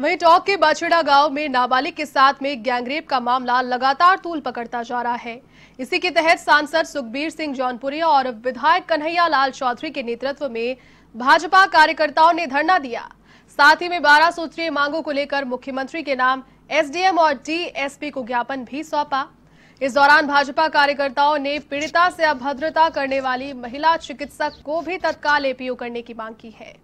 वहीं टॉक के बाछड़ा गांव में नाबालिग के साथ में गैंगरेप का मामला लगातार तूल पकड़ता जा रहा है इसी के तहत सांसद सुखबीर सिंह जौनपुरी और विधायक कन्हैया लाल चौधरी के नेतृत्व में भाजपा कार्यकर्ताओं ने धरना दिया साथ ही में बारह सूत्रीय मांगों को लेकर मुख्यमंत्री के नाम एसडीएम और डीएसपी को ज्ञापन भी सौंपा इस दौरान भाजपा कार्यकर्ताओं ने पीड़िता से अभद्रता करने वाली महिला चिकित्सक को भी तत्काल एपीओ करने की मांग की है